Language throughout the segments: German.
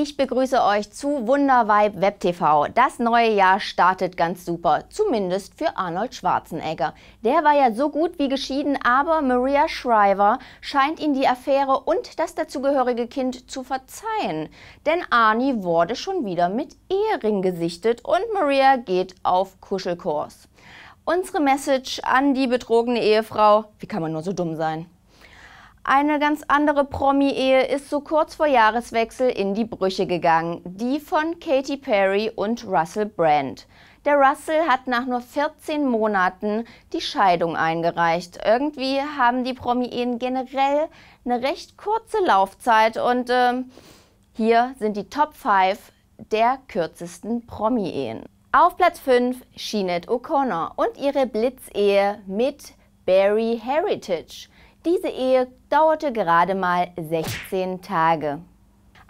Ich begrüße euch zu Wundervibe Web TV. Das neue Jahr startet ganz super, zumindest für Arnold Schwarzenegger. Der war ja so gut wie geschieden, aber Maria Shriver scheint ihn die Affäre und das dazugehörige Kind zu verzeihen. Denn Arnie wurde schon wieder mit Ehering gesichtet und Maria geht auf Kuschelkurs. Unsere Message an die betrogene Ehefrau, wie kann man nur so dumm sein? Eine ganz andere Promi-Ehe ist so kurz vor Jahreswechsel in die Brüche gegangen, die von Katy Perry und Russell Brand. Der Russell hat nach nur 14 Monaten die Scheidung eingereicht. Irgendwie haben die Promi-Ehen generell eine recht kurze Laufzeit und äh, hier sind die Top 5 der kürzesten Promi-Ehen. Auf Platz 5 Sheenette O'Connor und ihre Blitzehe mit Barry Heritage. Diese Ehe dauerte gerade mal 16 Tage.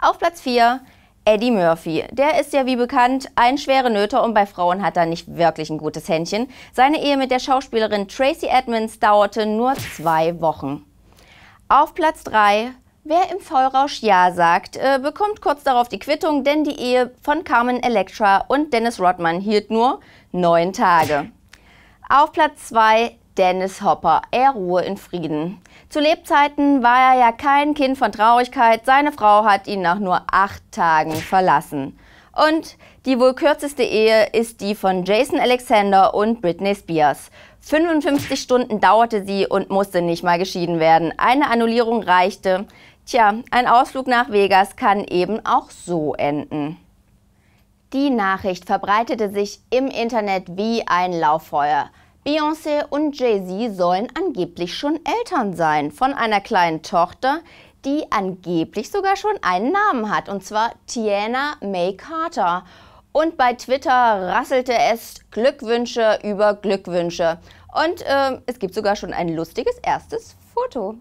Auf Platz 4 Eddie Murphy. Der ist ja wie bekannt ein schwerer Nöter und bei Frauen hat er nicht wirklich ein gutes Händchen. Seine Ehe mit der Schauspielerin Tracy Edmonds dauerte nur zwei Wochen. Auf Platz 3 Wer im Vollrausch Ja sagt, äh, bekommt kurz darauf die Quittung, denn die Ehe von Carmen Electra und Dennis Rodman hielt nur neun Tage. Auf Platz 2 Dennis Hopper. Er ruhe in Frieden. Zu Lebzeiten war er ja kein Kind von Traurigkeit. Seine Frau hat ihn nach nur acht Tagen verlassen. Und die wohl kürzeste Ehe ist die von Jason Alexander und Britney Spears. 55 Stunden dauerte sie und musste nicht mal geschieden werden. Eine Annullierung reichte. Tja, ein Ausflug nach Vegas kann eben auch so enden. Die Nachricht verbreitete sich im Internet wie ein Lauffeuer. Beyoncé und Jay-Z sollen angeblich schon Eltern sein von einer kleinen Tochter, die angeblich sogar schon einen Namen hat, und zwar Tiana May Carter. Und bei Twitter rasselte es Glückwünsche über Glückwünsche. Und äh, es gibt sogar schon ein lustiges erstes Foto.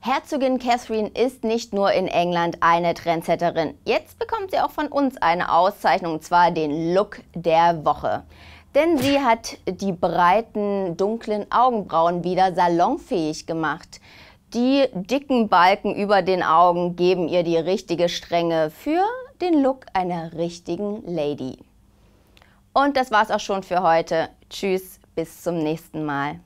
Herzogin Catherine ist nicht nur in England eine Trendsetterin. Jetzt bekommt sie auch von uns eine Auszeichnung, und zwar den Look der Woche denn sie hat die breiten, dunklen Augenbrauen wieder salonfähig gemacht. Die dicken Balken über den Augen geben ihr die richtige Strenge für den Look einer richtigen Lady. Und das war's auch schon für heute. Tschüss, bis zum nächsten Mal.